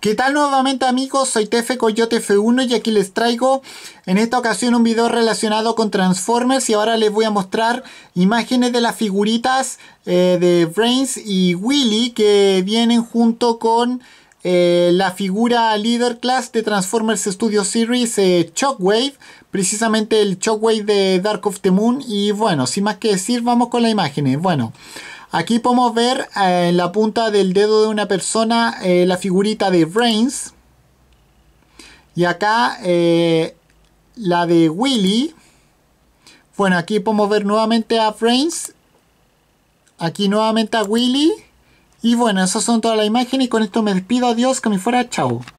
¿Qué tal nuevamente amigos? Soy Tefe Coyote F1 y aquí les traigo en esta ocasión un video relacionado con Transformers y ahora les voy a mostrar imágenes de las figuritas eh, de Brains y Willy que vienen junto con eh, la figura Leader Class de Transformers Studio Series eh, Shockwave, precisamente el Shockwave de Dark of the Moon y bueno, sin más que decir vamos con las imágenes. Bueno. Aquí podemos ver eh, en la punta del dedo de una persona eh, la figurita de Brains. Y acá eh, la de Willy. Bueno, aquí podemos ver nuevamente a Brains. Aquí nuevamente a Willy. Y bueno, esas son todas las imágenes y con esto me despido. Adiós, que me fuera. Chao.